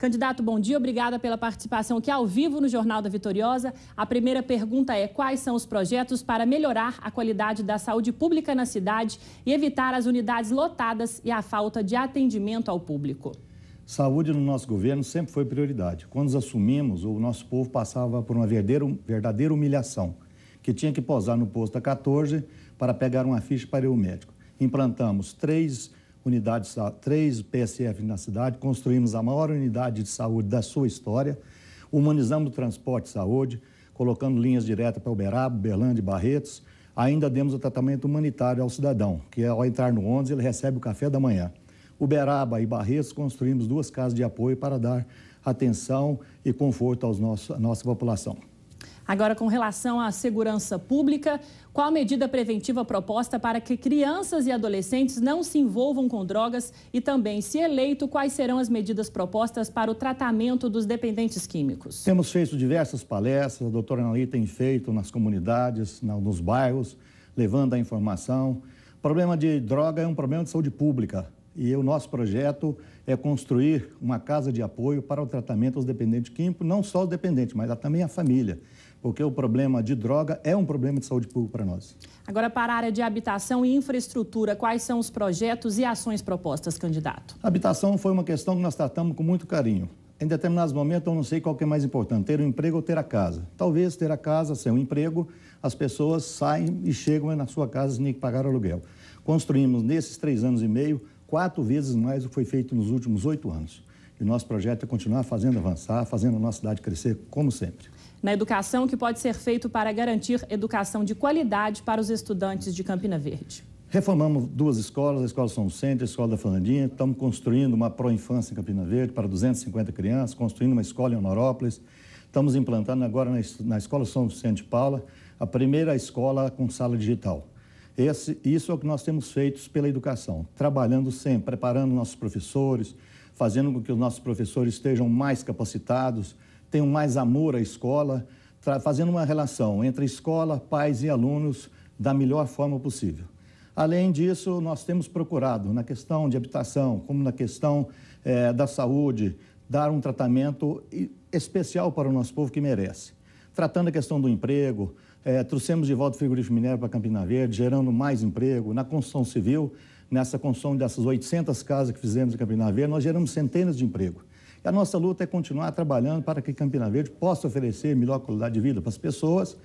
Candidato, bom dia. Obrigada pela participação aqui ao vivo no Jornal da Vitoriosa. A primeira pergunta é: quais são os projetos para melhorar a qualidade da saúde pública na cidade e evitar as unidades lotadas e a falta de atendimento ao público? Saúde no nosso governo sempre foi prioridade. Quando nos assumimos, o nosso povo passava por uma verdadeira humilhação, que tinha que posar no posto da 14 para pegar uma ficha para ir ao médico. Implantamos três unidades, três PSF na cidade, construímos a maior unidade de saúde da sua história, humanizamos o transporte de saúde, colocando linhas diretas para Uberaba, Berlândia e Barretos. Ainda demos o tratamento humanitário ao cidadão, que ao entrar no 11, ele recebe o café da manhã. Uberaba e Barretos construímos duas casas de apoio para dar atenção e conforto aos nossos, à nossa população. Agora, com relação à segurança pública, qual a medida preventiva proposta para que crianças e adolescentes não se envolvam com drogas e também, se eleito, quais serão as medidas propostas para o tratamento dos dependentes químicos? Temos feito diversas palestras, a doutora Anali tem feito nas comunidades, nos bairros, levando a informação. O problema de droga é um problema de saúde pública. E o nosso projeto é construir uma casa de apoio para o tratamento dos dependentes químicos, não só os dependentes, mas também a família porque o problema de droga é um problema de saúde pública para nós. Agora, para a área de habitação e infraestrutura, quais são os projetos e ações propostas, candidato? A habitação foi uma questão que nós tratamos com muito carinho. Em determinados momentos, eu não sei qual que é mais importante, ter o um emprego ou ter a casa. Talvez ter a casa, sem o um emprego, as pessoas saem e chegam na sua casa sem pagar aluguel. Construímos, nesses três anos e meio, quatro vezes mais do que foi feito nos últimos oito anos. E o nosso projeto é continuar fazendo avançar, fazendo a nossa cidade crescer, como sempre na educação que pode ser feito para garantir educação de qualidade para os estudantes de Campina Verde. Reformamos duas escolas, a Escola São Centro, a Escola da Fernandinha. Estamos construindo uma pró-infância em Campina Verde para 250 crianças, construindo uma escola em Honorópolis. Estamos implantando agora na Escola São Vicente Paula a primeira escola com sala digital. Esse, isso é o que nós temos feito pela educação, trabalhando sempre, preparando nossos professores, fazendo com que os nossos professores estejam mais capacitados, tenham mais amor à escola, fazendo uma relação entre escola, pais e alunos da melhor forma possível. Além disso, nós temos procurado, na questão de habitação, como na questão eh, da saúde, dar um tratamento especial para o nosso povo que merece. Tratando a questão do emprego, eh, trouxemos de volta o frigorífico minério para Campina Verde, gerando mais emprego. Na construção civil, nessa construção dessas 800 casas que fizemos em Campina Verde, nós geramos centenas de emprego. E a nossa luta é continuar trabalhando para que Campina Verde possa oferecer melhor qualidade de vida para as pessoas,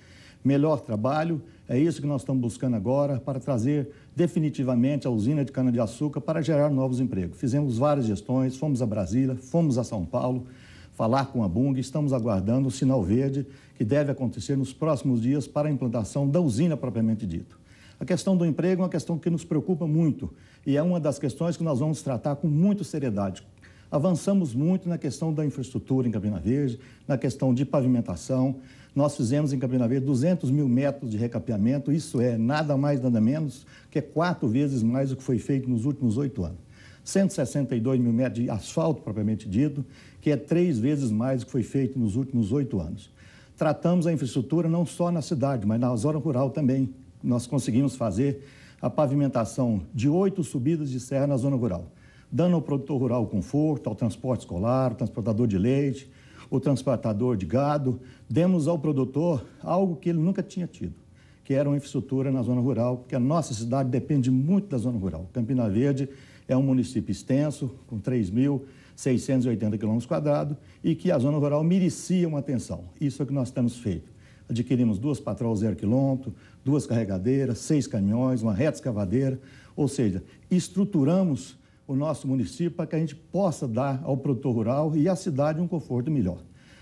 melhor trabalho. É isso que nós estamos buscando agora para trazer definitivamente a usina de cana-de-açúcar para gerar novos empregos. Fizemos várias gestões, fomos a Brasília, fomos a São Paulo falar com a Bung, estamos aguardando o sinal verde que deve acontecer nos próximos dias para a implantação da usina propriamente dita. A questão do emprego é uma questão que nos preocupa muito e é uma das questões que nós vamos tratar com muita seriedade. Avançamos muito na questão da infraestrutura em Campina Verde, na questão de pavimentação. Nós fizemos em Campina Verde 200 mil metros de recapeamento, isso é nada mais, nada menos, que é quatro vezes mais do que foi feito nos últimos oito anos. 162 mil metros de asfalto propriamente dito, que é três vezes mais do que foi feito nos últimos oito anos. Tratamos a infraestrutura não só na cidade, mas na zona rural também. Nós conseguimos fazer a pavimentação de oito subidas de serra na zona rural dando ao produtor rural conforto, ao transporte escolar, ao transportador de leite, o transportador de gado. Demos ao produtor algo que ele nunca tinha tido, que era uma infraestrutura na zona rural, porque a nossa cidade depende muito da zona rural. Campina Verde é um município extenso, com 3.680 quilômetros quadrados, e que a zona rural merecia uma atenção. Isso é o que nós temos feito. Adquirimos duas patroas zero quilômetro, duas carregadeiras, seis caminhões, uma reta escavadeira, ou seja, estruturamos o nosso município para que a gente possa dar ao produtor rural e à cidade um conforto melhor.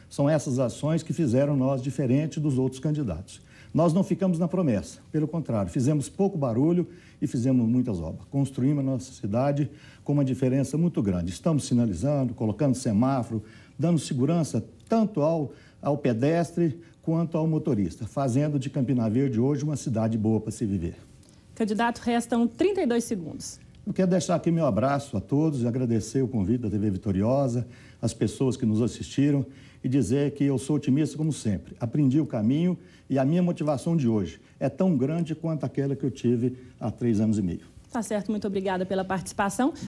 São essas ações que fizeram nós diferente dos outros candidatos. Nós não ficamos na promessa, pelo contrário, fizemos pouco barulho e fizemos muitas obras. Construímos a nossa cidade com uma diferença muito grande. Estamos sinalizando, colocando semáforo, dando segurança tanto ao, ao pedestre quanto ao motorista, fazendo de Campina Verde hoje uma cidade boa para se viver. Candidato, restam 32 segundos. Eu quero deixar aqui meu abraço a todos, e agradecer o convite da TV Vitoriosa, as pessoas que nos assistiram e dizer que eu sou otimista como sempre. Aprendi o caminho e a minha motivação de hoje é tão grande quanto aquela que eu tive há três anos e meio. Tá certo, muito obrigada pela participação.